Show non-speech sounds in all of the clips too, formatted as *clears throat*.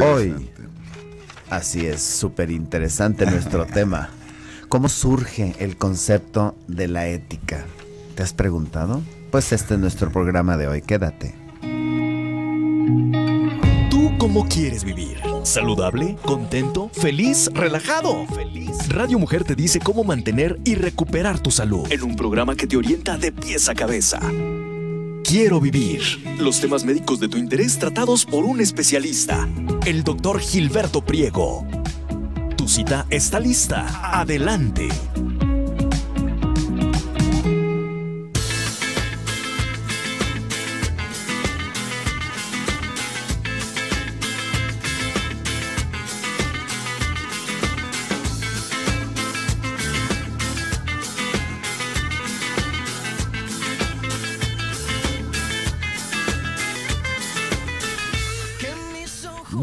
hoy. Así es, súper interesante nuestro *laughs* tema. ¿Cómo surge el concepto de la ética? ¿Te has preguntado? Pues este es nuestro programa de hoy, quédate. ¿Tú cómo quieres vivir? ¿Saludable? ¿Contento? ¿Feliz? ¿Relajado? ¿Feliz? Radio Mujer te dice cómo mantener y recuperar tu salud en un programa que te orienta de pies a cabeza. Quiero Vivir. Los temas médicos de tu interés tratados por un especialista, el doctor Gilberto Priego. Tu cita está lista. Adelante.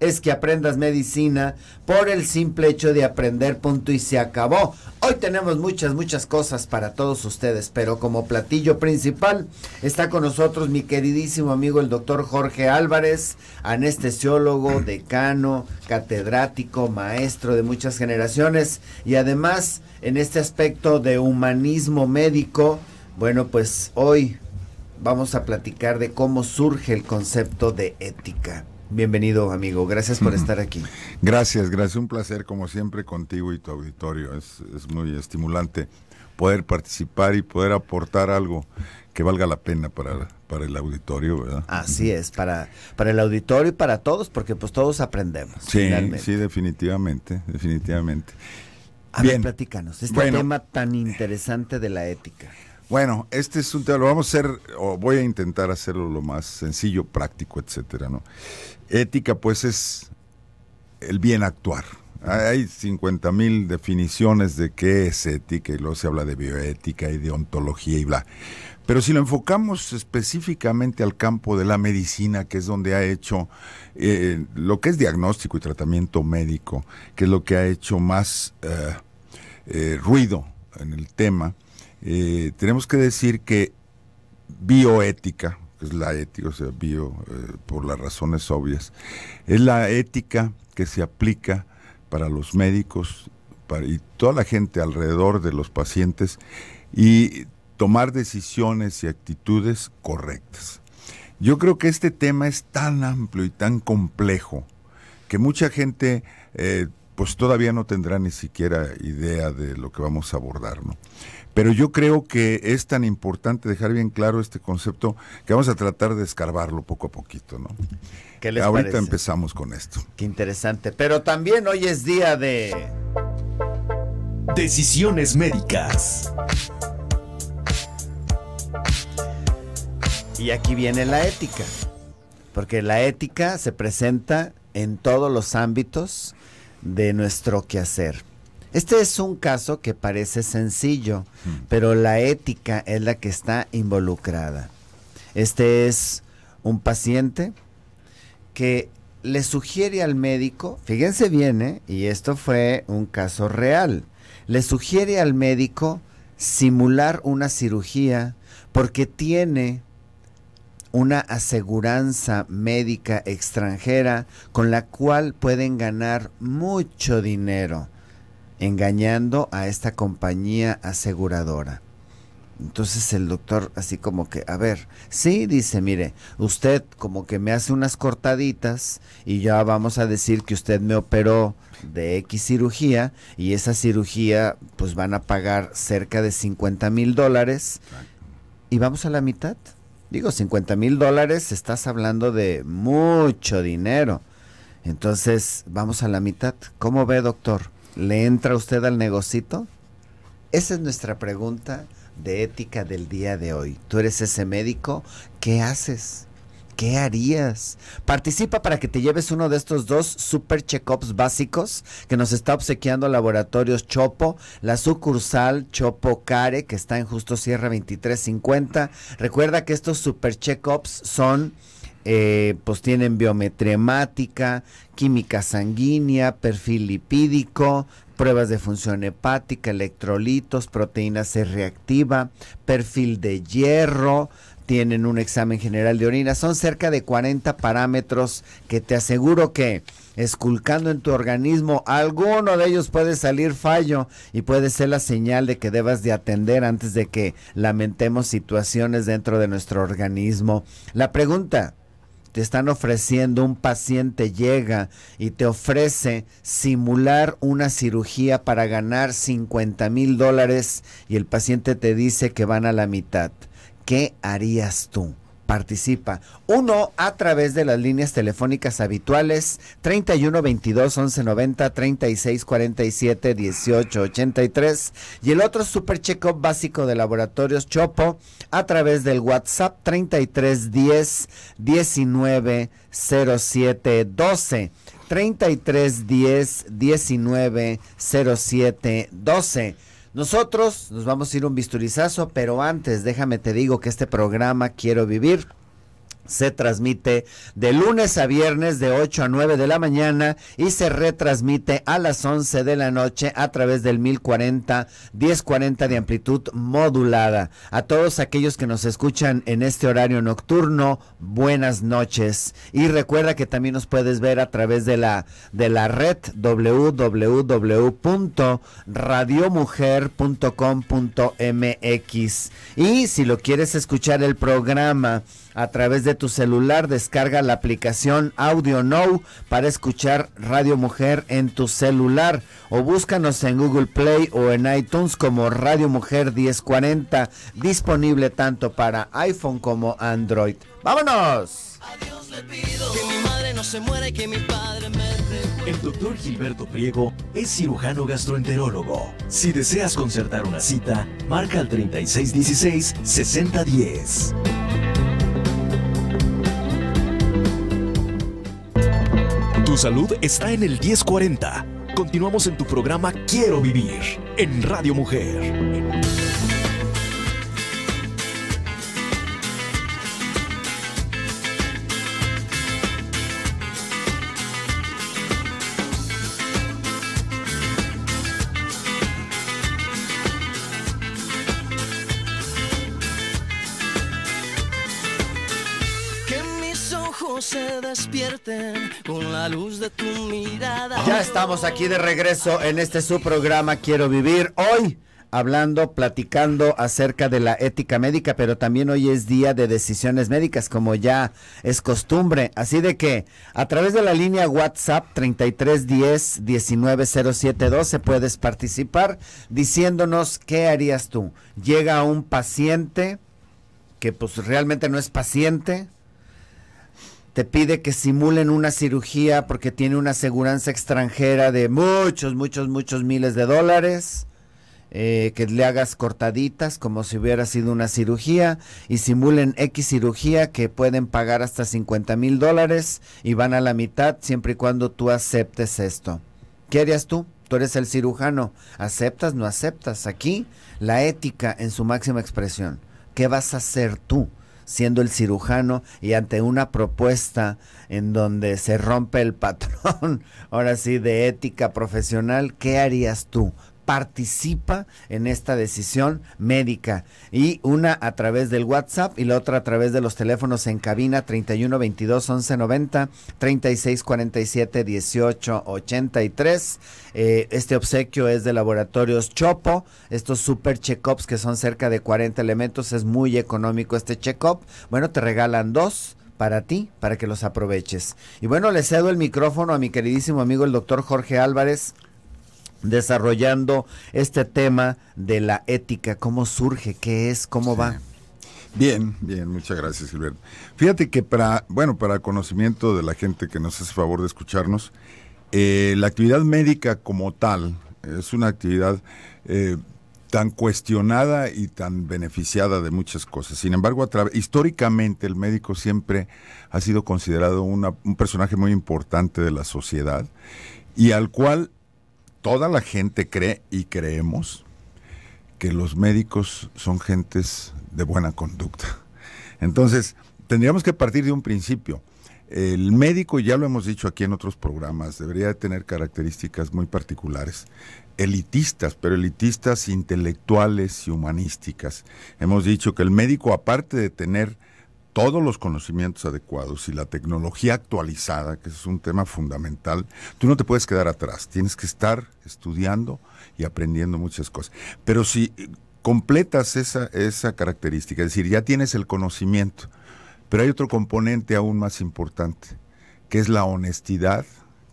es que aprendas medicina por el simple hecho de aprender, punto y se acabó. Hoy tenemos muchas, muchas cosas para todos ustedes, pero como platillo principal está con nosotros mi queridísimo amigo el doctor Jorge Álvarez, anestesiólogo, *clears throat* decano, catedrático, maestro de muchas generaciones y además en este aspecto de humanismo médico, bueno, pues hoy vamos a platicar de cómo surge el concepto de ética. Bienvenido, amigo. Gracias por estar aquí. Gracias, gracias. Un placer, como siempre, contigo y tu auditorio. Es, muy estimulante poder participar y poder aportar algo que valga la pena para, para el auditorio, ¿verdad? Así es, para, para el auditorio y para todos, porque pues todos aprendemos. Sí, definitivamente, definitivamente. A ver, platícanos, este tema tan interesante de la ética. Bueno, este es un tema, lo vamos a hacer, o voy a intentar hacerlo lo más sencillo, práctico, etcétera, ¿no? Ética, pues, es el bien actuar. Hay 50.000 definiciones de qué es ética y luego se habla de bioética y de ontología y bla. Pero si lo enfocamos específicamente al campo de la medicina, que es donde ha hecho eh, lo que es diagnóstico y tratamiento médico, que es lo que ha hecho más eh, eh, ruido en el tema, tenemos que decir que bioética, que es la ética, o sea, bio, eh, por las razones obvias, es la ética que se aplica para los médicos y toda la gente alrededor de los pacientes y tomar decisiones y actitudes correctas. Yo creo que este tema es tan amplio y tan complejo que mucha gente eh, pues todavía no tendrá ni siquiera idea de lo que vamos a abordar. ¿no? Pero yo creo que es tan importante dejar bien claro este concepto que vamos a tratar de escarbarlo poco a poquito, ¿no? ¿Qué Ahorita empezamos con esto. Qué interesante. Pero también hoy es día de... Decisiones médicas. Y aquí viene la ética, porque la ética se presenta en todos los ámbitos de nuestro quehacer. Este es un caso que parece sencillo, mm. pero la ética es la que está involucrada. Este es un paciente que le sugiere al médico, fíjense bien, ¿eh? y esto fue un caso real, le sugiere al médico simular una cirugía porque tiene una aseguranza médica extranjera con la cual pueden ganar mucho dinero engañando a esta compañía aseguradora. Entonces el doctor así como que, a ver, sí, dice, mire, usted como que me hace unas cortaditas y ya vamos a decir que usted me operó de X cirugía y esa cirugía pues van a pagar cerca de 50 mil dólares y vamos a la mitad. Digo, 50 mil dólares, estás hablando de mucho dinero. Entonces, vamos a la mitad. ¿Cómo ve, doctor? ¿Le entra usted al negocito? Esa es nuestra pregunta de ética del día de hoy. Tú eres ese médico, ¿qué haces? ¿Qué harías? Participa para que te lleves uno de estos dos super check-ups básicos que nos está obsequiando Laboratorios Chopo, la sucursal Chopo Care que está en Justo Sierra 2350. Recuerda que estos super check-ups son eh, pues tienen hemática, química sanguínea, perfil lipídico, pruebas de función hepática, electrolitos, proteína C reactiva, perfil de hierro, tienen un examen general de orina. Son cerca de 40 parámetros que te aseguro que esculcando en tu organismo, alguno de ellos puede salir fallo y puede ser la señal de que debas de atender antes de que lamentemos situaciones dentro de nuestro organismo. La pregunta, te están ofreciendo, un paciente llega y te ofrece simular una cirugía para ganar 50 mil dólares y el paciente te dice que van a la mitad. ¿Qué harías tú? participa. Uno a través de las líneas telefónicas habituales 31 22 11 90 36 47 18 83 y el otro super checo básico de laboratorios Chopo a través del WhatsApp 33 10 19 07 12 33 10 19 07 12 nosotros nos vamos a ir un bisturizazo, pero antes déjame te digo que este programa Quiero Vivir se transmite de lunes a viernes de 8 a 9 de la mañana y se retransmite a las 11 de la noche a través del 1040, 1040 de amplitud modulada. A todos aquellos que nos escuchan en este horario nocturno, buenas noches. Y recuerda que también nos puedes ver a través de la, de la red www.radiomujer.com.mx. Y si lo quieres escuchar el programa, a través de tu celular. Descarga la aplicación Audio Now para escuchar Radio Mujer en tu celular o búscanos en Google Play o en iTunes como Radio Mujer 1040, disponible tanto para iPhone como Android. ¡Vámonos! mi madre no se que mi padre El doctor Gilberto Priego es cirujano gastroenterólogo. Si deseas concertar una cita, marca al 3616 6010. salud está en el 1040. Continuamos en tu programa Quiero Vivir en Radio Mujer. luz de Ya estamos aquí de regreso en este su programa Quiero Vivir. Hoy hablando, platicando acerca de la ética médica, pero también hoy es día de decisiones médicas, como ya es costumbre. Así de que a través de la línea WhatsApp 3310 190712 puedes participar diciéndonos qué harías tú. Llega un paciente que pues realmente no es paciente, te pide que simulen una cirugía porque tiene una aseguranza extranjera de muchos, muchos, muchos miles de dólares. Eh, que le hagas cortaditas como si hubiera sido una cirugía y simulen X cirugía que pueden pagar hasta 50 mil dólares y van a la mitad siempre y cuando tú aceptes esto. ¿Qué harías tú? Tú eres el cirujano. ¿Aceptas? ¿No aceptas? Aquí la ética en su máxima expresión. ¿Qué vas a hacer tú? siendo el cirujano y ante una propuesta en donde se rompe el patrón, *laughs* ahora sí, de ética profesional, ¿qué harías tú? participa en esta decisión médica. Y una a través del WhatsApp y la otra a través de los teléfonos en cabina 31 22 11 90 36 47 18 83. este obsequio es de Laboratorios Chopo. Estos super check-ups que son cerca de 40 elementos. Es muy económico este check-up. Bueno, te regalan dos para ti, para que los aproveches. Y bueno, le cedo el micrófono a mi queridísimo amigo el doctor Jorge Álvarez desarrollando este tema de la ética, cómo surge, qué es, cómo va. Bien, bien, muchas gracias, Gilberto. Fíjate que para, bueno, para conocimiento de la gente que nos hace favor de escucharnos, eh, la actividad médica como tal es una actividad eh, tan cuestionada y tan beneficiada de muchas cosas. Sin embargo, históricamente el médico siempre ha sido considerado un personaje muy importante de la sociedad y al cual toda la gente cree y creemos que los médicos son gentes de buena conducta. Entonces, tendríamos que partir de un principio. El médico, ya lo hemos dicho aquí en otros programas, debería tener características muy particulares, elitistas, pero elitistas intelectuales y humanísticas. Hemos dicho que el médico, aparte de tener todos los conocimientos adecuados y la tecnología actualizada, que es un tema fundamental, tú no te puedes quedar atrás, tienes que estar estudiando y aprendiendo muchas cosas. Pero si eh, completas esa, esa característica, es decir, ya tienes el conocimiento, pero hay otro componente aún más importante, que es la honestidad,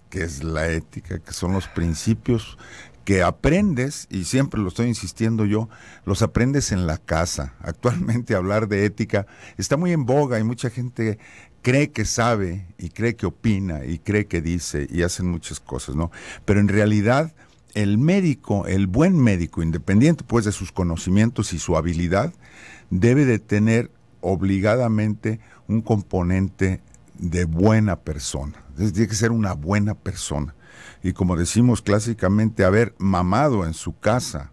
que es la ética, que son los principios que aprendes, y siempre lo estoy insistiendo yo, los aprendes en la casa. Actualmente *laughs* hablar de ética está muy en boga y mucha gente cree que sabe y cree que opina y cree que dice y hacen muchas cosas, ¿no? Pero en realidad el médico, el buen médico, independiente pues de sus conocimientos y su habilidad, debe de tener obligadamente un componente de buena persona. tiene que ser una buena persona y como decimos clásicamente, haber mamado en su casa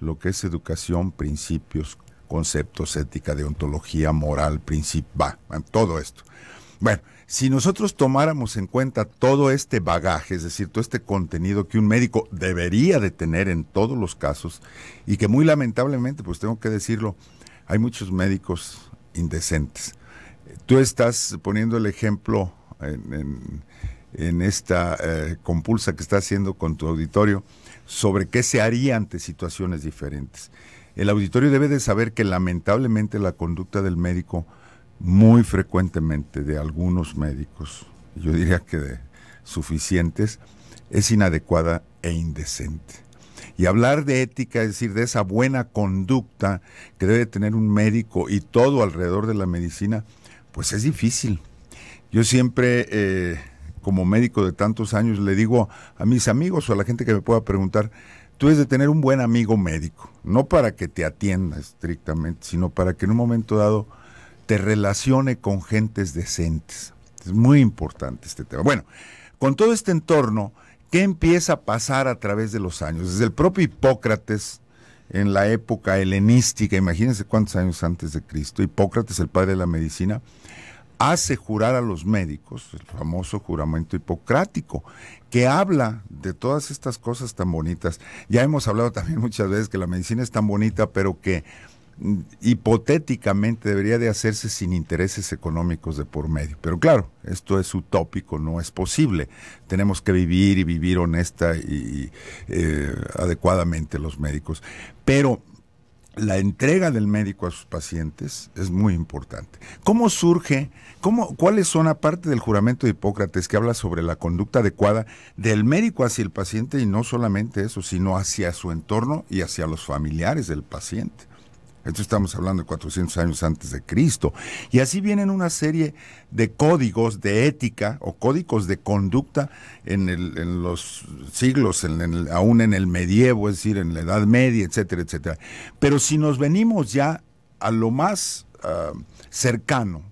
lo que es educación, principios, conceptos, ética, deontología, moral, principio, todo esto. Bueno, si nosotros tomáramos en cuenta todo este bagaje, es decir, todo este contenido que un médico debería de tener en todos los casos y que muy lamentablemente, pues tengo que decirlo, hay muchos médicos indecentes. Tú estás poniendo el ejemplo en en esta eh, compulsa que está haciendo con tu auditorio sobre qué se haría ante situaciones diferentes. El auditorio debe de saber que lamentablemente la conducta del médico, muy frecuentemente de algunos médicos, yo diría que de suficientes, es inadecuada e indecente. Y hablar de ética, es decir, de esa buena conducta que debe tener un médico y todo alrededor de la medicina, pues es difícil. Yo siempre eh, como médico de tantos años, le digo a mis amigos o a la gente que me pueda preguntar, tú es de tener un buen amigo médico, no para que te atienda estrictamente, sino para que en un momento dado te relacione con gentes decentes. Es muy importante este tema. Bueno, con todo este entorno, ¿qué empieza a pasar a través de los años? Desde el propio Hipócrates, en la época helenística, imagínense cuántos años antes de Cristo, Hipócrates, el padre de la medicina, hace jurar a los médicos, el famoso juramento hipocrático, que habla de todas estas cosas tan bonitas. Ya hemos hablado también muchas veces que la medicina es tan bonita, pero que mm, hipotéticamente debería de hacerse sin intereses económicos de por medio. Pero claro, esto es utópico, no es posible. Tenemos que vivir y vivir honesta y eh, adecuadamente los médicos. Pero la entrega del médico a sus pacientes es muy importante. ¿Cómo surge? ¿Cuáles son, aparte del juramento de Hipócrates, que habla sobre la conducta adecuada del médico hacia el paciente y no solamente eso, sino hacia su entorno y hacia los familiares del paciente? Esto estamos hablando de 400 años antes de Cristo. Y así vienen una serie de códigos de ética o códigos de conducta en, los siglos, en aún en el medievo, es decir, en la Edad Media, etcétera, etcétera. Pero si nos venimos ya a lo más ah, cercano,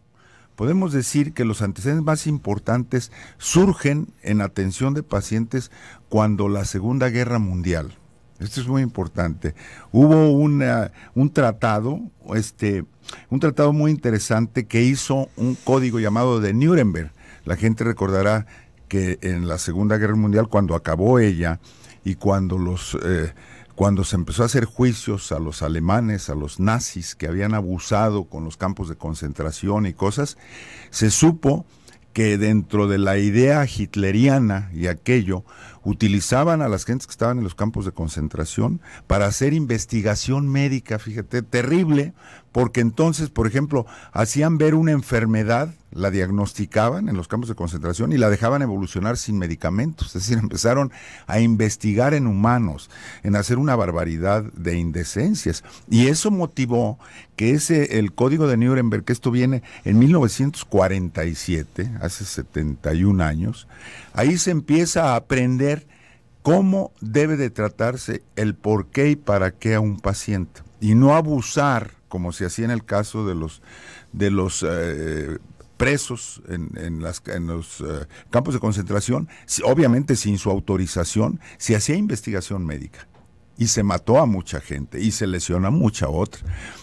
podemos decir que los antecedentes más importantes surgen en atención de pacientes cuando la Segunda Guerra Mundial esto es muy importante. Hubo un tratado, este, un tratado muy interesante que hizo un código llamado de Nuremberg. La gente recordará que en la Segunda Guerra Mundial, cuando acabó ella y cuando los eh, cuando se empezó a hacer juicios a los alemanes, a los nazis que habían abusado con los campos de concentración y cosas, se supo que dentro de la idea hitleriana y aquello utilizaban a las gentes que estaban en los campos de concentración para hacer investigación médica, fíjate, terrible, porque entonces, por ejemplo, hacían ver una enfermedad, la diagnosticaban en los campos de concentración y la dejaban evolucionar sin medicamentos, es decir, *laughs* empezaron a investigar en humanos, en hacer una barbaridad de indecencias. Y eso motivó que ese, el código de Nuremberg, que esto viene en 1947, hace 71 años, ahí se empieza a aprender cómo debe de tratarse el por qué y para qué a un paciente. Y no abusar, como se hacía en el caso de los, de los eh, presos en, en, las, en los eh, campos de concentración, obviamente sin su autorización, se hacía investigación médica. Y se mató a mucha gente y se lesiona a mucha otra.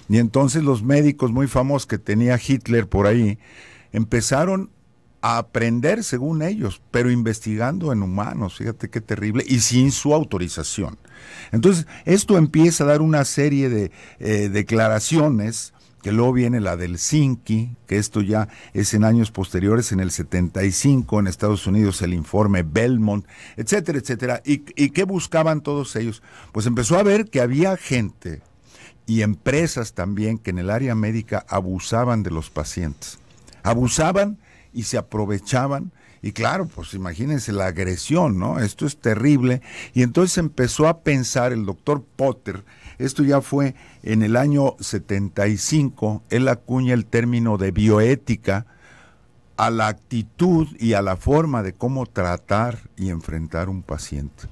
Y entonces los médicos muy famosos que tenía Hitler por ahí empezaron a aprender según ellos, pero investigando en humanos, fíjate qué terrible, y sin su autorización. Entonces, esto empieza a dar una serie de eh, declaraciones, que luego viene la del Sinki, que esto ya es en años posteriores, en el 75, en Estados Unidos el informe Belmont, etcétera, etcétera. ¿Y, y qué buscaban todos ellos? Pues empezó a ver que había gente y empresas también que en el área médica abusaban de los pacientes. Abusaban y se aprovechaban. Y claro, pues imagínense la agresión, ¿no? Esto es terrible. Y entonces empezó a pensar el doctor Potter, esto ya fue en el año 75, él acuña el término de bioética a la actitud y a la forma de cómo tratar y enfrentar un paciente.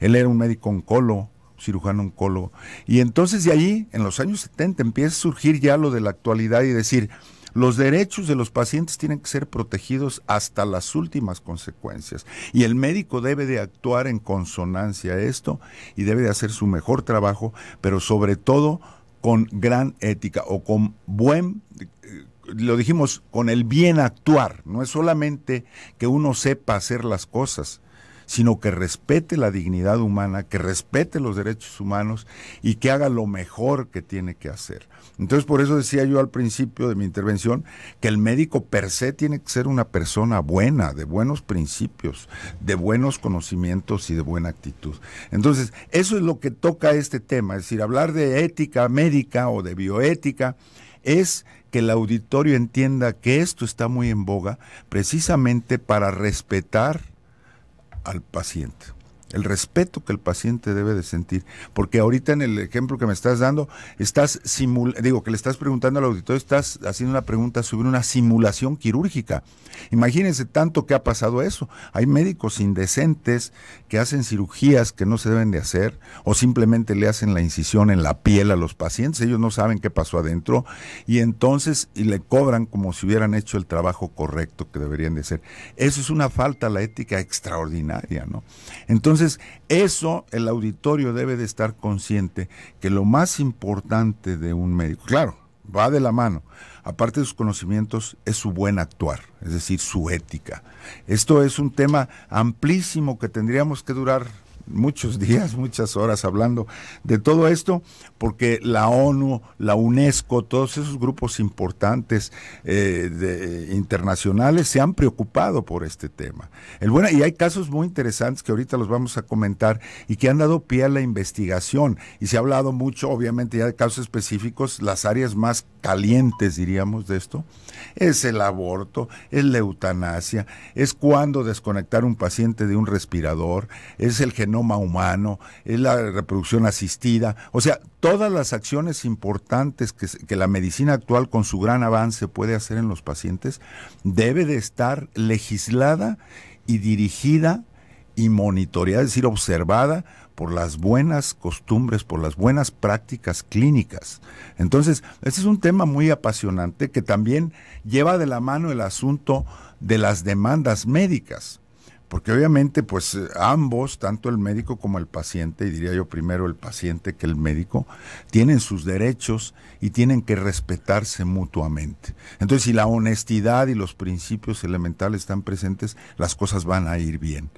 Él era un médico oncólogo, cirujano oncólogo. Y entonces de allí, en los años 70, empieza a surgir ya lo de la actualidad y decir, los derechos de los pacientes tienen que ser protegidos hasta las últimas consecuencias y el médico debe de actuar en consonancia a esto y debe de hacer su mejor trabajo, pero sobre todo con gran ética o con buen, eh, lo dijimos, con el bien actuar. No es solamente que uno sepa hacer las cosas, sino que respete la dignidad humana, que respete los derechos humanos y que haga lo mejor que tiene que hacer. Entonces, por eso decía yo al principio de mi intervención que el médico per se tiene que ser una persona buena, de buenos principios, de buenos conocimientos y de buena actitud. Entonces, eso es lo que toca este tema, es decir, hablar de ética médica o de bioética es que el auditorio entienda que esto está muy en boga precisamente para respetar al paciente el respeto que el paciente debe de sentir, porque ahorita en el ejemplo que me estás dando, estás digo que le estás preguntando al auditorio, estás haciendo una pregunta sobre una simulación quirúrgica. Imagínense tanto que ha pasado eso. Hay médicos indecentes que hacen cirugías que no se deben de hacer o simplemente le hacen la incisión en la piel a los pacientes, ellos no saben qué pasó adentro y entonces le cobran como si hubieran hecho el trabajo correcto que deberían de hacer. Eso es una falta a la ética extraordinaria, ¿no? Entonces eso el auditorio debe de estar consciente que lo más importante de un médico, claro, va de la mano, aparte de sus conocimientos, es su buen actuar, es decir, su ética. Esto es un tema amplísimo que tendríamos que durar muchos días, *laughs* muchas horas hablando de todo esto, porque la ONU, la UNESCO, todos esos grupos importantes eh, internacionales se han preocupado por este tema. El bueno, y hay casos muy interesantes que ahorita los vamos a comentar y que han dado pie a la investigación. Y se ha hablado mucho, obviamente, ya de casos específicos, las áreas más calientes, diríamos, de esto. Es el aborto, es la eutanasia, es cuando desconectar un paciente de un respirador, es el gen genoma humano, es la reproducción asistida, o sea, todas las acciones importantes que, la medicina actual con su gran avance puede hacer en los pacientes, debe de estar legislada y dirigida y monitoreada, es decir, observada por las buenas costumbres, por las buenas prácticas clínicas. Entonces, este es un tema muy apasionante que también lleva de la mano el asunto de las demandas médicas. Porque obviamente, pues ambos, tanto el médico como el paciente, y diría yo primero el paciente que el médico, tienen sus derechos y tienen que respetarse mutuamente. Entonces, si la honestidad y los principios elementales están presentes, las cosas van a ir bien.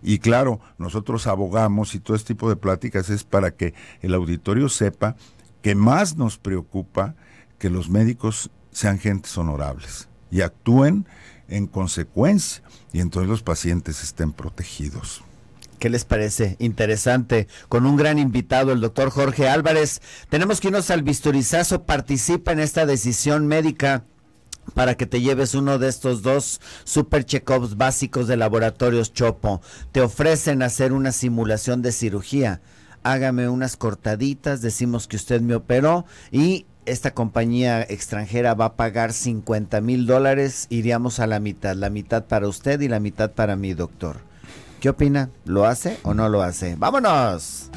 Y claro, nosotros abogamos y todo este tipo de pláticas es para que el auditorio sepa que más nos preocupa que los médicos sean gentes honorables y actúen en consecuencia y entonces los pacientes estén protegidos. ¿Qué les parece? Interesante. Con un gran invitado, el doctor Jorge Álvarez. Tenemos que irnos al bisturizazo. Participa en esta decisión médica para que te lleves uno de estos dos super check básicos de laboratorios Chopo. Te ofrecen hacer una simulación de cirugía hágame unas cortaditas, decimos que usted me operó y esta compañía extranjera va a pagar 50 mil dólares, iríamos a la mitad, la mitad para usted y la mitad para mi doctor. ¿Qué opina? ¿Lo hace o no lo hace? ¡Vámonos!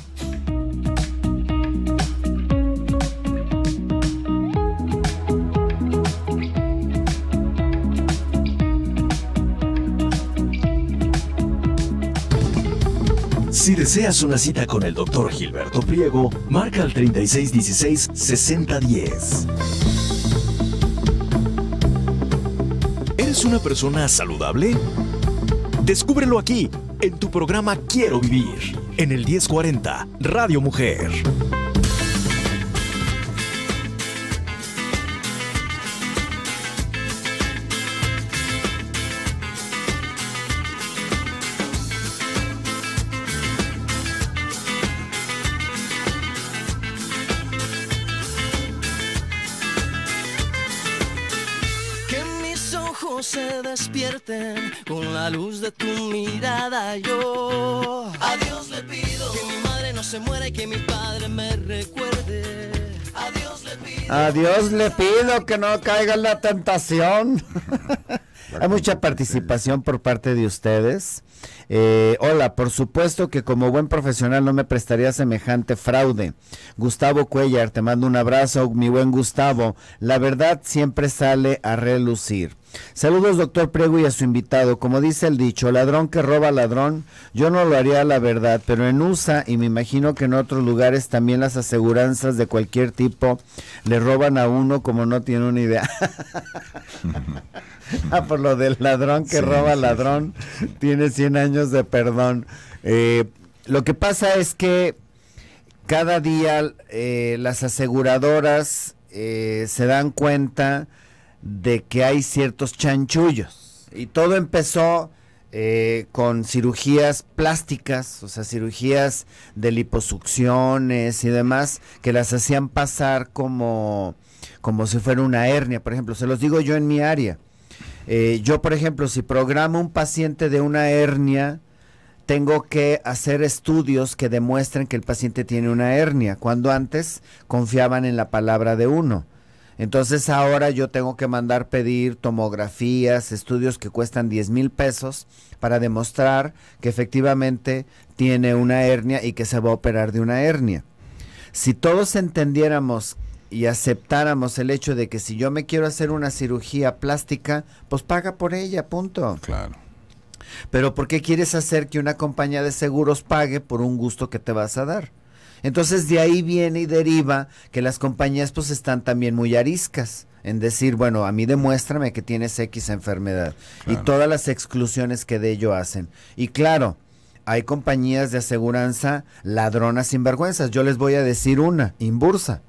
Si deseas una cita con el doctor Gilberto Priego, marca al 3616-6010. ¿Eres una persona saludable? Descúbrelo aquí, en tu programa Quiero Vivir, en el 1040, Radio Mujer. Dios le pido que no caiga en la tentación. Hay mucha participación por parte de ustedes. Eh, hola, por supuesto que como buen profesional no me prestaría semejante fraude. Gustavo Cuellar, te mando un abrazo, mi buen Gustavo. La verdad siempre sale a relucir. Saludos, doctor Prego, y a su invitado. Como dice el dicho, ladrón que roba ladrón, yo no lo haría la verdad, pero en USA y me imagino que en otros lugares también las aseguranzas de cualquier tipo le roban a uno como no tiene una idea. *laughs* ah, por lo del ladrón que roba ladrón, tiene 100 años de perdón. Eh, lo que pasa es que cada día eh, las aseguradoras eh, se dan cuenta de que hay ciertos chanchullos. Y todo empezó eh, con cirugías plásticas, o sea, cirugías de liposucciones y demás, que las hacían pasar como, como si fuera una hernia, por ejemplo. Se los digo yo en mi área. Eh, yo, por ejemplo, si programo un paciente de una hernia, tengo que hacer estudios que demuestren que el paciente tiene una hernia, cuando antes confiaban en la palabra de uno. Entonces ahora yo tengo que mandar pedir tomografías, estudios que cuestan 10 mil pesos para demostrar que efectivamente tiene una hernia y que se va a operar de una hernia. Si todos entendiéramos y aceptáramos el hecho de que si yo me quiero hacer una cirugía plástica, pues paga por ella, punto. Claro. Pero ¿por qué quieres hacer que una compañía de seguros pague por un gusto que te vas a dar? Entonces de ahí viene y deriva que las compañías pues están también muy ariscas en decir, bueno, a mí demuéstrame que tienes X enfermedad y todas las exclusiones que de ello hacen. Y claro, hay compañías de aseguranza ladronas sinvergüenzas. Yo les voy a decir una, Inbursa.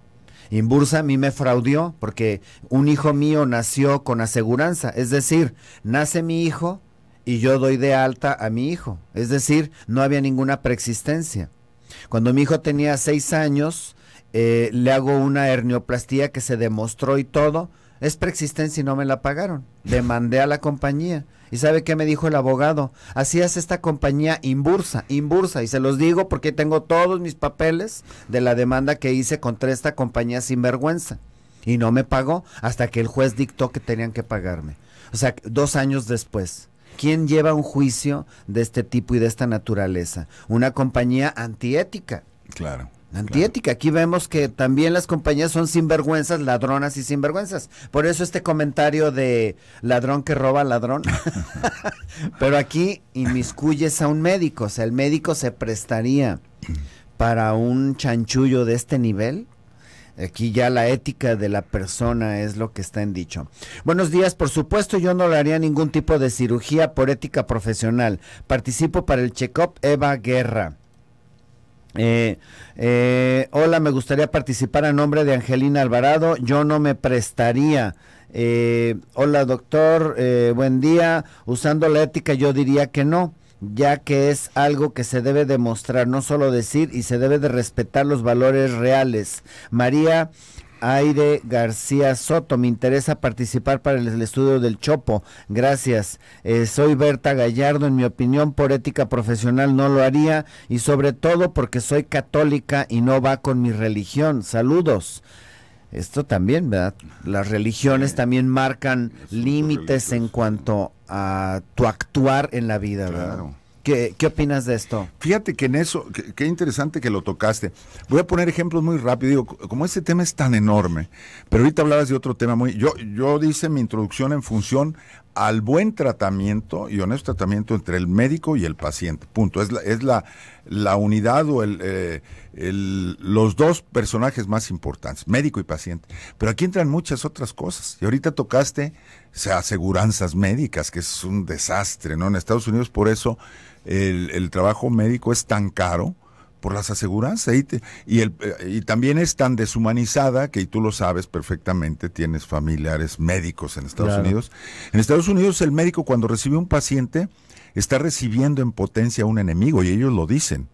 Inbursa a mí me fraudió porque un hijo mío nació con aseguranza. Es decir, nace mi hijo y yo doy de alta a mi hijo. Es decir, no había ninguna preexistencia. Cuando mi hijo tenía seis años, eh, le hago una hernioplastía que se demostró y todo. Es preexistencia y no me la pagaron. Demandé a la compañía. ¿Y sabe qué me dijo el abogado? Así es esta compañía Imbursa, Imbursa. Y se los digo porque tengo todos mis papeles de la demanda que hice contra esta compañía sinvergüenza. Y no me pagó hasta que el juez dictó que tenían que pagarme. O sea, dos años después. ¿Quién lleva un juicio de este tipo y de esta naturaleza? Una compañía antiética. Claro. Antiética. Aquí vemos que también las compañías son sinvergüenzas, ladronas y sinvergüenzas. Por eso este comentario de ladrón que roba ladrón. *laughs* Pero aquí inmiscuyes a un médico. O sea, el médico se prestaría para un chanchullo de este nivel. Aquí ya la ética de la persona es lo que está en dicho. Buenos días, por supuesto yo no le haría ningún tipo de cirugía por ética profesional. Participo para el check-up Eva Guerra. Eh, eh, hola, me gustaría participar a nombre de Angelina Alvarado. Yo no me prestaría. Eh, hola, doctor. buen día. Usando la ética yo diría que no ya que es algo que se debe demostrar, no solo decir, y se debe de respetar los valores reales. María Aire García Soto, me interesa participar para el estudio del Chopo. Gracias. Eh, soy Berta Gallardo, en mi opinión por ética profesional no lo haría y sobre todo porque soy católica y no va con mi religión. Saludos. Esto también, ¿verdad? Las religiones también marcan límites en cuanto a tu actuar en la vida, ¿verdad? ¿Qué, ¿Qué, opinas de esto? Fíjate que en eso, qué interesante que lo tocaste. Voy a poner ejemplos muy rápido. como este tema es tan enorme, pero ahorita hablabas de otro tema muy. Yo, yo hice mi introducción en función al buen tratamiento y honesto tratamiento entre el médico y el paciente. Punto. Es la, es la, la unidad o el. Eh, los dos personajes más importantes, médico y paciente. Pero aquí entran muchas otras cosas. Y ahorita tocaste aseguranzas médicas, que es un desastre, ¿no? En Estados Unidos por eso el, trabajo médico es tan caro por las aseguranzas eh, y, también es tan deshumanizada que y tú lo sabes perfectamente, tienes familiares médicos en Estados Unidos. En Estados Unidos el médico cuando recibe un paciente está recibiendo en potencia a un enemigo y ellos lo dicen.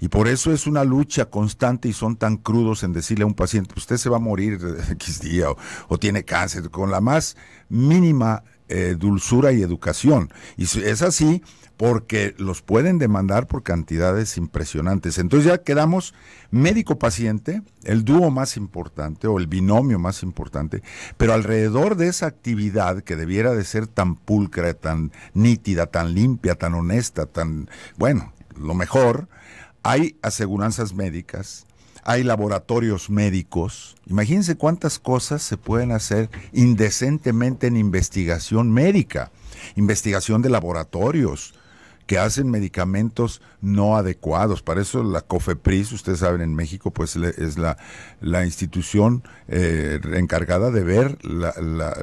Y por eso es una lucha constante y son tan crudos en decirle a un paciente, pues usted se va a morir *laughs* X día o, tiene cáncer, con la más mínima eh, dulzura y educación. Y es así porque los pueden demandar por cantidades impresionantes. Entonces ya quedamos médico-paciente, el dúo más importante o el binomio más importante, pero alrededor de esa actividad que debiera de ser tan pulcra, tan nítida, tan limpia, tan honesta, tan, bueno, lo mejor, hay aseguranzas médicas, hay laboratorios médicos. Imagínense cuántas cosas se pueden hacer indecentemente en investigación médica, investigación de laboratorios, que hacen medicamentos no adecuados. Para eso la COFEPRIS, ustedes saben, en México, pues es la, la institución eh, encargada de ver la,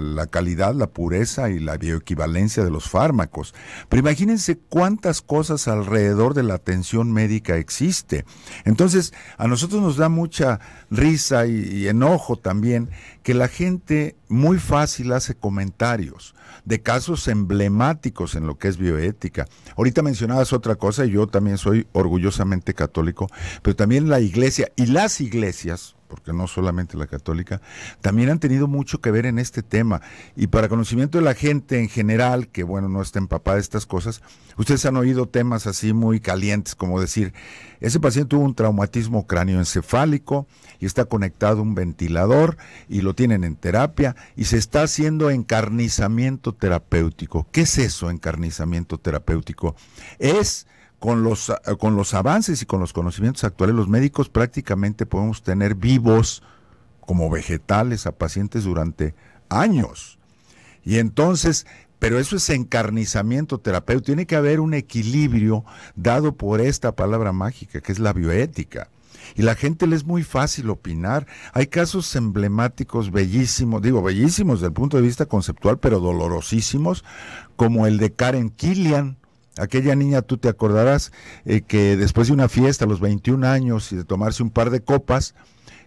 la, calidad, la pureza y la bioequivalencia de los fármacos. Pero imagínense cuántas cosas alrededor de la atención médica existe. Entonces, a nosotros nos da mucha risa y enojo también que la gente muy fácil hace comentarios de casos emblemáticos en lo que es bioética. Ahorita mencionabas otra cosa, y yo también soy orgullosamente católico, pero también la iglesia y las iglesias porque no solamente la católica, también han tenido mucho que ver en este tema. Y para conocimiento de la gente en general, que bueno, no está empapada de estas cosas, ustedes han oído temas así muy calientes, como decir, ese paciente tuvo un traumatismo cráneoencefálico y está conectado a un ventilador y lo tienen en terapia y se está haciendo encarnizamiento terapéutico. ¿Qué es eso, encarnizamiento terapéutico? Es con los, eh, con los avances y con los conocimientos actuales, los médicos prácticamente podemos tener vivos como vegetales a pacientes durante años. Y entonces, pero eso es encarnizamiento terapéutico. Tiene que haber un equilibrio dado por esta palabra mágica, que es la bioética. Y la gente le es muy fácil opinar. Hay casos emblemáticos, bellísimos, digo, bellísimos desde el punto de vista conceptual, pero dolorosísimos, como el de Karen Killian, Aquella niña, tú te acordarás, eh, que después de una fiesta a los 21 años y de tomarse un par de copas,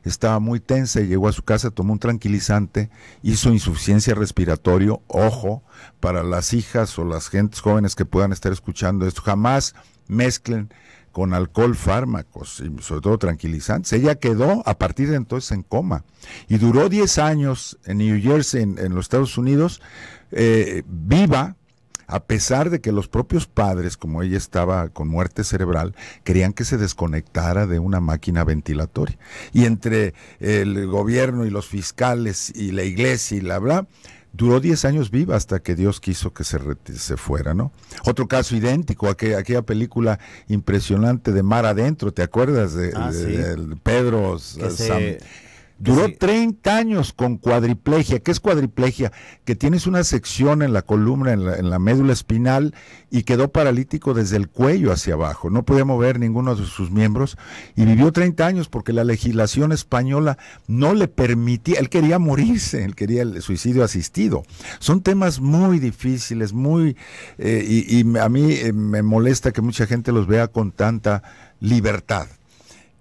estaba muy tensa y llegó a su casa, tomó un tranquilizante, hizo insuficiencia respiratoria. Ojo, para las hijas o las gentes jóvenes que puedan estar escuchando esto, jamás mezclen con alcohol fármacos y sobre todo tranquilizantes. Ella quedó a partir de entonces en coma y duró 10 años en New Jersey, en, los Estados Unidos, eh, viva, a pesar de que los propios padres, como ella estaba con muerte cerebral, querían que se desconectara de una máquina ventilatoria. Y entre el gobierno y los fiscales y la iglesia y la bla, duró 10 años viva hasta que Dios quiso que se, se fuera, ¿no? Otro caso idéntico, aquella, aquella película impresionante de Mar Adentro, ¿te acuerdas? De, ah, Pedro Duró 30 años con cuadriplegia. ¿Qué es cuadriplegia? Que tienes una sección en la columna, en la, médula espinal, y quedó paralítico desde el cuello hacia abajo. No podía mover ninguno de sus miembros. Y vivió 30 años porque la legislación española no le permitía. Él quería morirse, él quería el suicidio asistido. Son temas muy difíciles, muy. Eh, y, a mí eh, me molesta que mucha gente los vea con tanta libertad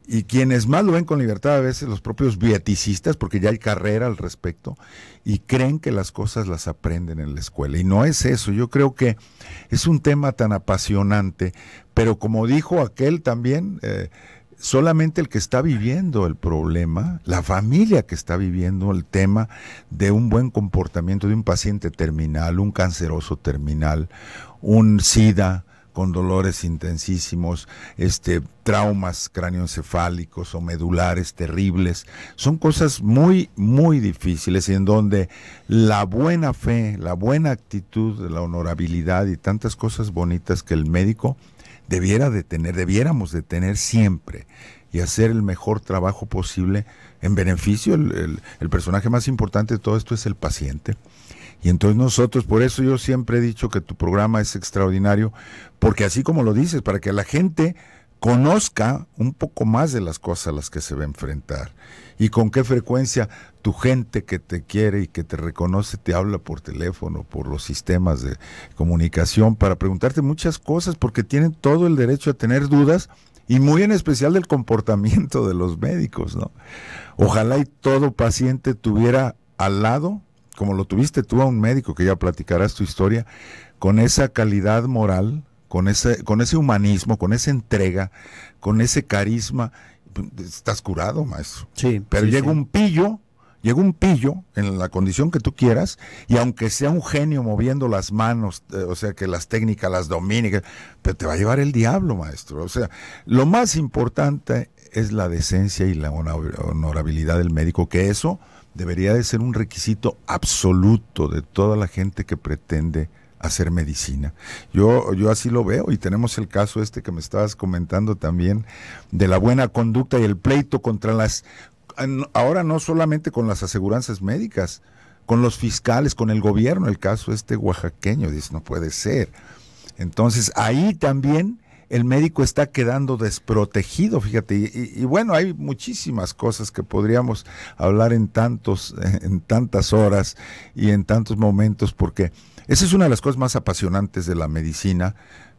y quienes más lo ven con libertad a veces los propios vieticistas, porque ya hay carrera al respecto, y creen que las cosas las aprenden en la escuela. Y no es eso, yo creo que es un tema tan apasionante, pero como dijo aquel también, eh, solamente el que está viviendo el problema, la familia que está viviendo el tema de un buen comportamiento de un paciente terminal, un canceroso terminal, un SIDA, con dolores intensísimos, este, traumas cráneoencefálicos o medulares terribles. Son cosas muy, muy difíciles y en donde la buena fe, la buena actitud, la honorabilidad y tantas cosas bonitas que el médico debiera de tener, debiéramos de tener siempre y hacer el mejor trabajo posible en beneficio. el personaje más importante de todo esto es el paciente. Y entonces nosotros, por eso yo siempre he dicho que tu programa es extraordinario, porque así como lo dices, para que la gente conozca un poco más de las cosas a las que se va a enfrentar y con qué frecuencia tu gente que te quiere y que te reconoce te habla por teléfono, por los sistemas de comunicación para preguntarte muchas cosas porque tienen todo el derecho a tener dudas y muy en especial del comportamiento de los médicos, ¿no? Ojalá y todo paciente tuviera al lado como lo tuviste tú a un médico, que ya platicarás tu historia, con esa calidad moral, con ese, con ese humanismo, con esa entrega, con ese carisma, pues, estás curado, maestro. Sí. Pero llega un pillo, llega un pillo en la condición que tú quieras, y aunque sea un genio moviendo las manos, eh, o sea, que las técnicas las domine, pero te va a llevar el diablo, maestro. O sea, lo más importante es la decencia y la honorabilidad del médico, que eso debería de ser un requisito absoluto de toda la gente que pretende hacer medicina. Yo, yo así lo veo y tenemos el caso este que me estabas comentando también de la buena conducta y el pleito contra las, ah, ahora no solamente con las aseguranzas médicas, con los fiscales, con el gobierno, el caso este oaxaqueño, dice, no puede ser. Entonces ahí también el médico está quedando desprotegido, fíjate. Y, bueno, hay muchísimas cosas que podríamos hablar en tantos, eh, en tantas horas y en tantos momentos, porque esa es una de las cosas más apasionantes de la medicina,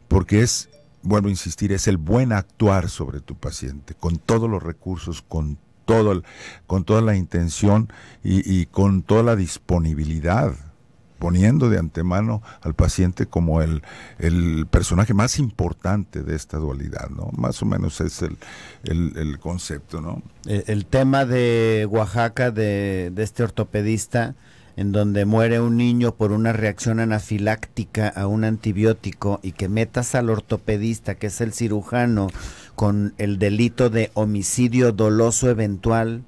porque es, vuelvo a insistir, es el buen actuar sobre tu paciente, con todos los recursos, con todo, con toda la intención y con toda la disponibilidad poniendo de antemano al paciente como el, personaje más importante de esta dualidad, ¿no? Más o menos es el, concepto, ¿no? El, tema de Oaxaca, de, de este ortopedista, en donde muere un niño por una reacción anafiláctica a un antibiótico y que metas al ortopedista, que es el cirujano, con el delito de homicidio doloso eventual,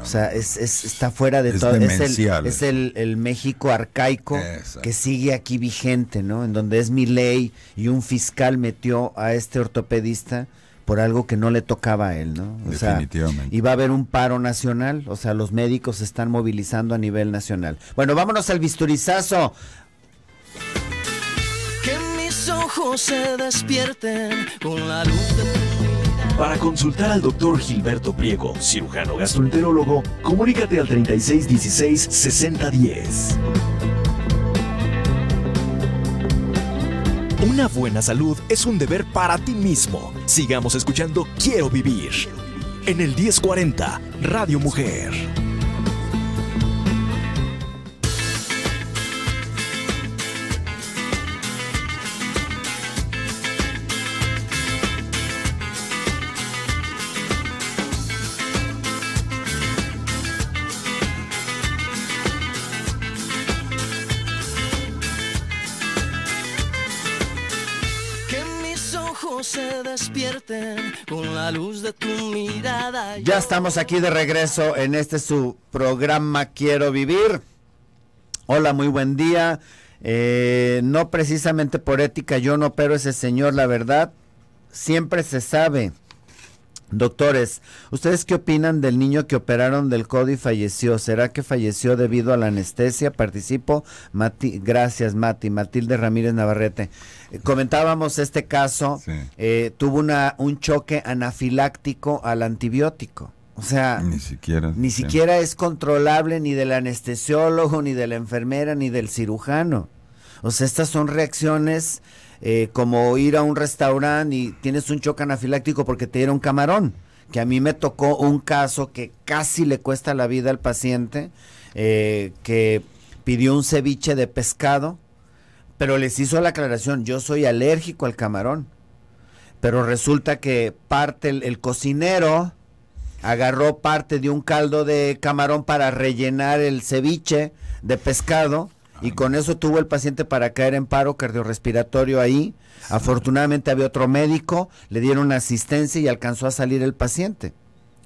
o sea, está fuera de todo. Es, el, México arcaico que sigue aquí vigente, ¿no? En donde es mi ley y un fiscal metió a este ortopedista por algo que no le tocaba a él, ¿no? O Definitivamente. Sea, y va a haber un paro nacional, o sea, los médicos se están movilizando a nivel nacional. Bueno, vámonos al bisturizazo. Que mis ojos se despierten con la luz de para consultar al doctor Gilberto Priego, cirujano gastroenterólogo, comunícate al 3616 6010. Una buena salud es un deber para ti mismo. Sigamos escuchando Quiero Vivir en el 1040 Radio Mujer. luz de tu mirada. Ya estamos aquí de regreso en este su programa Quiero Vivir. Hola, muy buen día. Eh, no precisamente por ética yo no pero ese señor, la verdad, siempre se sabe. Doctores, ¿ustedes qué opinan del niño que operaron del codo y falleció? ¿Será que falleció debido a la anestesia? Participo. Mati, gracias, Mati. Matilde Ramírez Navarrete. Eh, comentábamos este caso. Eh, tuvo una, un choque anafiláctico al antibiótico. O sea, ni siquiera, ni siquiera es controlable ni del anestesiólogo, ni de la enfermera, ni del cirujano. O sea, estas son reacciones eh, como ir a un restaurante y tienes un choque anafiláctico porque te dieron camarón, que a mí me tocó un caso que casi le cuesta la vida al paciente, eh, que pidió un ceviche de pescado, pero les hizo la aclaración, yo soy alérgico al camarón, pero resulta que parte el cocinero agarró parte de un caldo de camarón para rellenar el ceviche de pescado y con eso tuvo el paciente para caer en paro cardiorrespiratorio ahí. Afortunadamente había otro médico, le dieron asistencia y alcanzó a salir el paciente.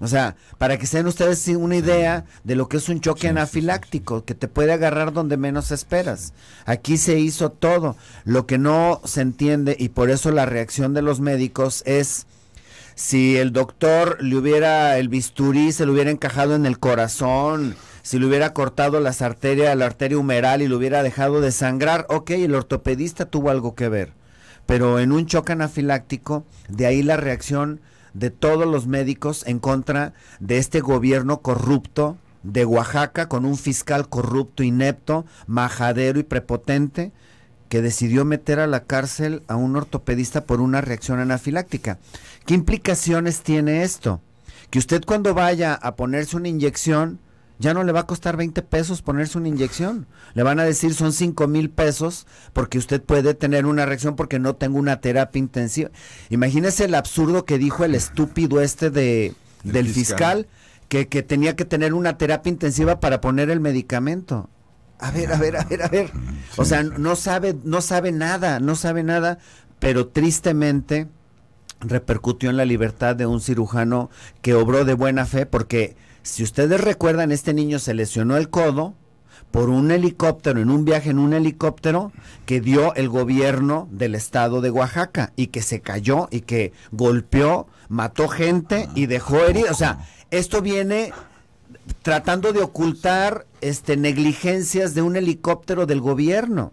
O sea, para que se den ustedes una idea de lo que es un choque anafiláctico, que te puede agarrar donde menos esperas. Aquí se hizo todo. Lo que no se entiende, y por eso la reacción de los médicos es, si el doctor le hubiera, el bisturí se lo hubiera encajado en el corazón, si le hubiera cortado las arterias, la arteria humeral y lo hubiera dejado de sangrar, ok, el ortopedista tuvo algo que ver. Pero en un choque anafiláctico, de ahí la reacción de todos los médicos en contra de este gobierno corrupto de Oaxaca con un fiscal corrupto, inepto, majadero y prepotente que decidió meter a la cárcel a un ortopedista por una reacción anafiláctica. ¿Qué implicaciones tiene esto? Que usted cuando vaya a ponerse una inyección ya no le va a costar 20 pesos ponerse una inyección. Le van a decir son 5 mil pesos porque usted puede tener una reacción porque no tengo una terapia intensiva. Imagínese el absurdo que dijo el estúpido este de, del fiscal, que, que, tenía que tener una terapia intensiva para poner el medicamento. A ver, a ver, a ver, a ver. Mm, o sea, no sabe, no sabe nada, no sabe nada, pero tristemente repercutió en la libertad de un cirujano que obró de buena fe porque si ustedes recuerdan, este niño se lesionó el codo por un helicóptero, en un viaje en un helicóptero que dio el gobierno del estado de Oaxaca y que se cayó y que golpeó, mató gente y ah. dejó heridos. O sea, esto viene tratando de ocultar este negligencias de un helicóptero del gobierno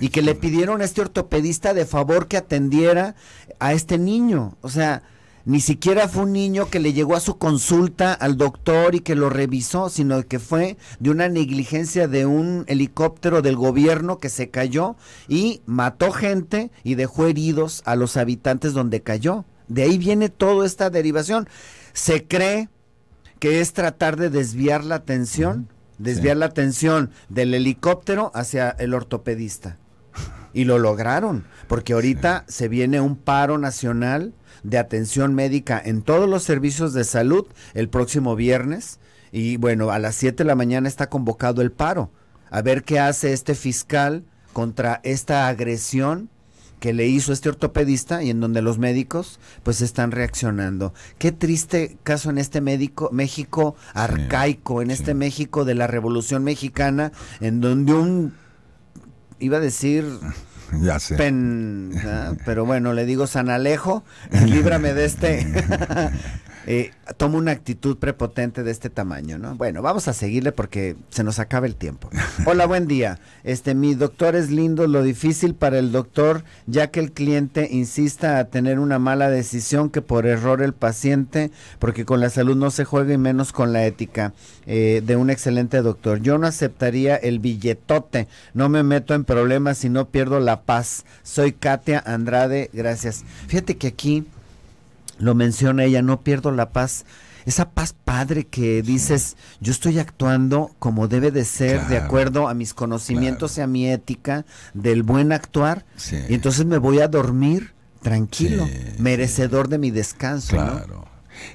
y que le pidieron a este ortopedista de favor que atendiera a este niño. O sea, ni siquiera fue un niño que le llegó a su consulta al doctor y que lo revisó, sino que fue de una negligencia de un helicóptero del gobierno que se cayó y mató gente y dejó heridos a los habitantes donde cayó. De ahí viene toda esta derivación. Se cree que es tratar de desviar la atención, desviar la atención del helicóptero hacia el ortopedista. Y lo lograron, porque ahorita se viene un paro nacional de atención médica en todos los servicios de salud el próximo viernes. Y bueno, a las 7 de la mañana está convocado el paro. A ver qué hace este fiscal contra esta agresión que le hizo este ortopedista y en donde los médicos pues están reaccionando. Qué triste caso en este médico México arcaico, en este México de la Revolución Mexicana en donde un iba a decir *laughs* Ya sé. Ah, pero bueno, le digo San Alejo, líbrame de este. *laughs* Eh, tomo toma una actitud prepotente de este tamaño, ¿no? Bueno, vamos a seguirle porque se nos acaba el tiempo. Hola, buen día. Este, mi doctor es lindo, lo difícil para el doctor, ya que el cliente insista a tener una mala decisión que por error el paciente, porque con la salud no se juega y menos con la ética eh, de un excelente doctor. Yo no aceptaría el billetote, no me meto en problemas si no pierdo la paz. Soy Katia Andrade, gracias. Fíjate que aquí lo menciona ella, no pierdo la paz. Esa paz padre que dices, yo estoy actuando como debe de ser, de acuerdo a mis conocimientos y a mi ética, del buen actuar, y entonces me voy a dormir tranquilo, merecedor de mi descanso. Claro.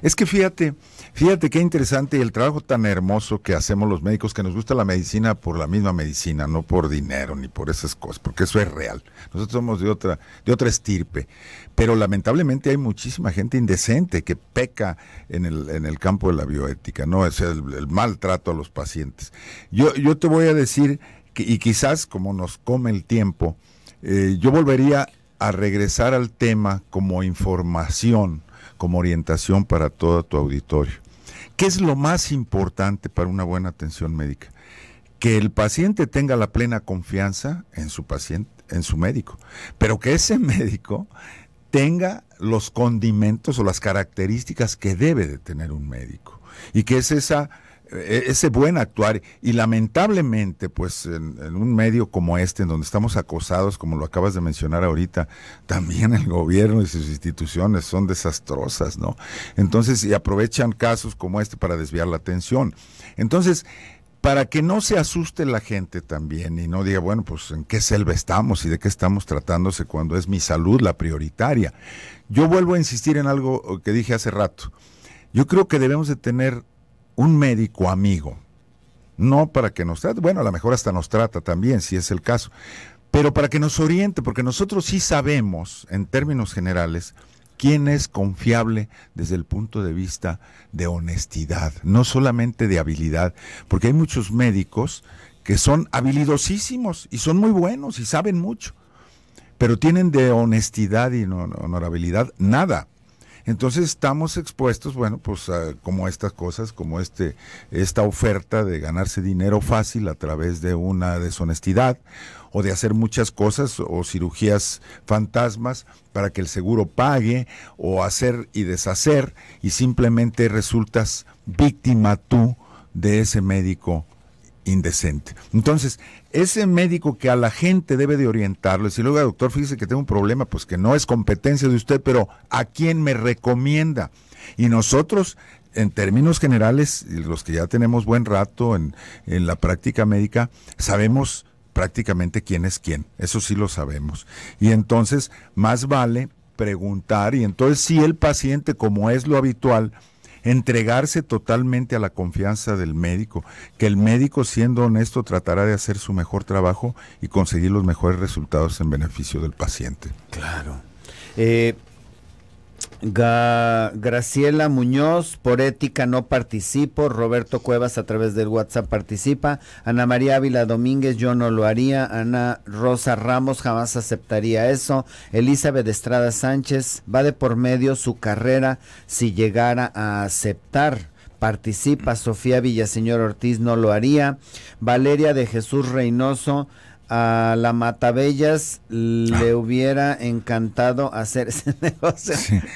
Es que fíjate, Fíjate qué interesante y el trabajo tan hermoso que hacemos los médicos, que nos gusta la medicina por la misma medicina, no por dinero ni por esas cosas, porque eso es real. Nosotros somos de otra, de otra estirpe. Pero lamentablemente hay muchísima gente indecente que peca en el, campo de la bioética, ¿no? Es el, maltrato a los pacientes. Yo, yo te voy a decir, que, y quizás como nos come el tiempo, eh, yo volvería a regresar al tema como información como orientación para todo tu auditorio. ¿Qué es lo más importante para una buena atención médica? Que el paciente tenga la plena confianza en su paciente, en su médico, pero que ese *laughs* médico tenga los condimentos o las características que debe de tener un médico y que es esa e-, ese buen actuar y lamentablemente pues en, un medio como este en donde estamos acosados como lo acabas de mencionar ahorita también el gobierno y sus instituciones son desastrosas no entonces y aprovechan casos como este para desviar la atención entonces para que no se asuste la gente también y no diga, bueno, pues en qué selva estamos y de qué estamos tratándose cuando es mi salud la prioritaria. Yo vuelvo a insistir en algo que dije hace rato. Yo creo que debemos de tener un médico amigo, no para que nos trate, bueno, a lo mejor hasta nos trata también, si es el caso, pero para que nos oriente, porque nosotros sí sabemos, en términos generales, quién es confiable desde el punto de vista de honestidad, no solamente de habilidad, porque hay muchos médicos que son habilidosísimos y son muy buenos y saben mucho, pero tienen de honestidad y honorabilidad nada. Entonces estamos expuestos, bueno, pues como estas cosas, como este, esta oferta de ganarse dinero fácil a través de una deshonestidad o de hacer muchas cosas o cirugías fantasmas para que el seguro pague o hacer y deshacer y simplemente resultas víctima tú de ese médico indecente. Entonces, ese médico que a la gente debe de orientarlo, decirle, luego doctor, fíjese que tengo un problema, pues que no es competencia de usted, pero ¿a quién me recomienda? Y nosotros, en términos generales, los que ya tenemos buen rato en, en la práctica médica, sabemos prácticamente quién es quién, eso sí lo sabemos. Y entonces, más vale preguntar, y entonces si el paciente, como es lo habitual, entregarse totalmente a la confianza del médico, que el médico siendo honesto tratará de hacer su mejor trabajo y conseguir los mejores resultados en beneficio del paciente. Claro. Eh, Graciela Muñoz, por ética no participo. Roberto Cuevas a través del WhatsApp participa. Ana María Ávila Domínguez, yo no lo haría. Ana Rosa Ramos, jamás aceptaría eso. Elizabeth Estrada Sánchez, va de por medio su carrera si llegara a aceptar participa Sofía Villaseñor Ortiz no lo haría, Valeria de Jesús Reynoso a la Matabellas le hubiera encantado hacer *laughs* ese negocio.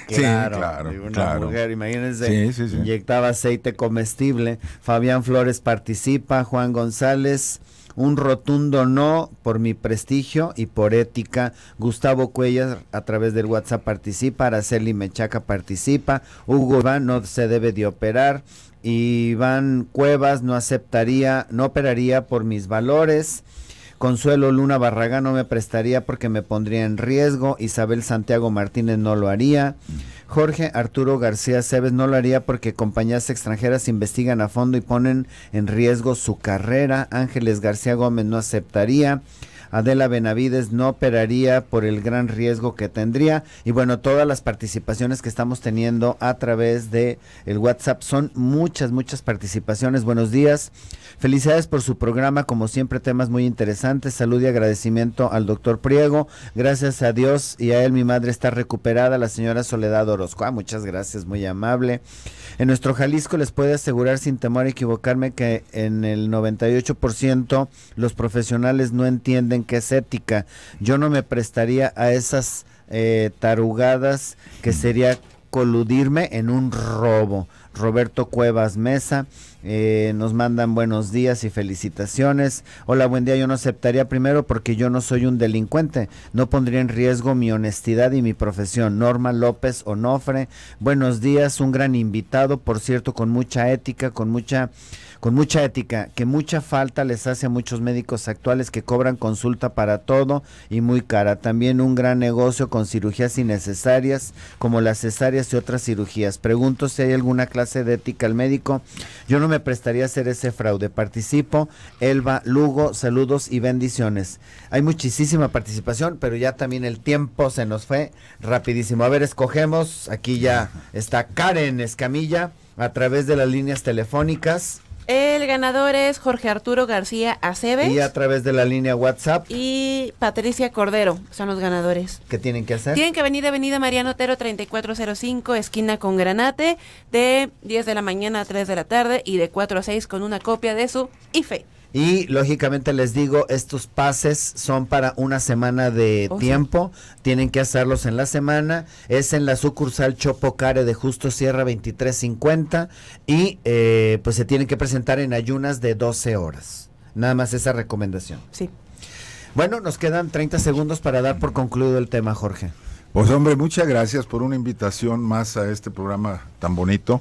claro, claro, imagínense, inyectaba aceite comestible. Fabián Flores participa, Juan González, un rotundo no por mi prestigio y por ética. Gustavo Cuellas a través del WhatsApp participa, Araceli Mechaca participa, Hugo Iván no se debe de operar. Iván Cuevas no aceptaría, no operaría por mis valores. Consuelo Luna Barraga no me prestaría porque me pondría en riesgo. Isabel Santiago Martínez no lo haría. Jorge Arturo García Cebes no lo haría porque compañías extranjeras investigan a fondo y ponen en riesgo su carrera. Ángeles García Gómez no aceptaría. Adela Benavides no operaría por el gran riesgo que tendría. Y bueno, todas las participaciones que estamos teniendo a través de el WhatsApp son muchas, muchas participaciones. Buenos días. Felicidades por su programa, como siempre, temas muy interesantes. Salud y agradecimiento al doctor Priego. Gracias a Dios y a él, mi madre está recuperada, la señora Soledad Orozco. Ah, muchas gracias, muy amable. En nuestro Jalisco les puedo asegurar sin temor a equivocarme que en el 98% los profesionales no entienden que es ética. Yo no me prestaría a esas eh, tarugadas que sería coludirme en un robo. Roberto Cuevas Mesa, eh, nos mandan buenos días y felicitaciones. Hola, buen día. Yo no aceptaría primero porque yo no soy un delincuente. No pondría en riesgo mi honestidad y mi profesión. Norma López Onofre. Buenos días. Un gran invitado, por cierto, con mucha ética, con mucha con mucha ética, que mucha falta les hace a muchos médicos actuales que cobran consulta para todo y muy cara. También un gran negocio con cirugías innecesarias, como las cesáreas y otras cirugías. Pregunto si hay alguna clase de ética al médico. Yo no me prestaría a hacer ese fraude. Participo, Elba Lugo, saludos y bendiciones. Hay muchísima participación, pero ya también el tiempo se nos fue rapidísimo. A ver, escogemos, aquí ya está Karen Escamilla a través de las líneas telefónicas. El ganador es Jorge Arturo García Aceves. Y a través de la línea WhatsApp. Y Patricia Cordero son los ganadores. ¿Qué tienen que hacer? Tienen que venir a Avenida Mariano Otero 3405, esquina con Granate, de 10 de la mañana a 3 de la tarde y de 4 a 6 con una copia de su IFE. Y lógicamente les digo, estos pases son para una semana de oh, tiempo, tienen que hacerlos en la semana, es en la sucursal Care de Justo Sierra 2350 y eh, pues se tienen que presentar en ayunas de 12 horas. Nada más esa recomendación. Sí. Bueno, nos quedan 30 segundos para dar por concluido el tema, Jorge. Pues hombre, muchas gracias por una invitación más a este programa tan bonito,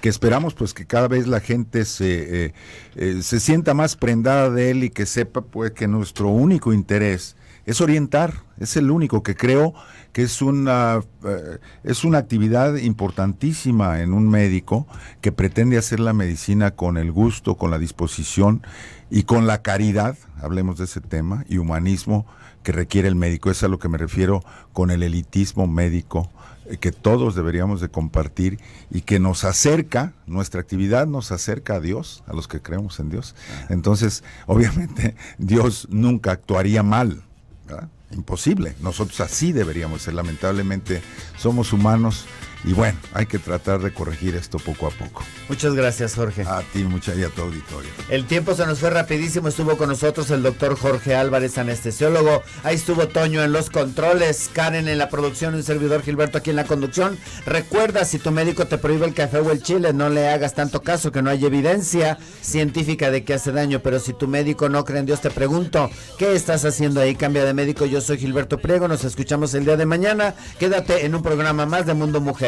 que esperamos pues que cada vez la gente se, eh, eh, se sienta más prendada de él y que sepa pues que nuestro único interés es orientar, es el único que creo que es una, eh, es una actividad importantísima en un médico que pretende hacer la medicina con el gusto, con la disposición y con la caridad, hablemos de ese tema, y humanismo requiere el médico. Es a lo que me refiero con el elitismo médico eh, que todos deberíamos de compartir y que nos acerca, nuestra actividad nos acerca a Dios, a los que creemos en Dios. Entonces, *laughs* obviamente, Dios nunca actuaría mal, Imposible. Nosotros así deberíamos ser. Lamentablemente, somos humanos y bueno, hay que tratar de corregir esto poco a poco. Muchas gracias, Jorge. A ti, muchas gracias a tu auditorio. El tiempo se nos fue rapidísimo. Estuvo con nosotros el doctor Jorge Álvarez, anestesiólogo. Ahí estuvo Toño en los controles, Karen en la producción, un servidor Gilberto aquí en la conducción. Recuerda, si tu médico te prohíbe el café o el chile, no le hagas tanto caso, que no hay evidencia científica de que hace daño. Pero si tu médico no cree en Dios, te pregunto, ¿qué estás haciendo ahí? Cambia de médico. Yo soy Gilberto Priego. Nos escuchamos el día de mañana. Quédate en un programa más de Mundo Mujer.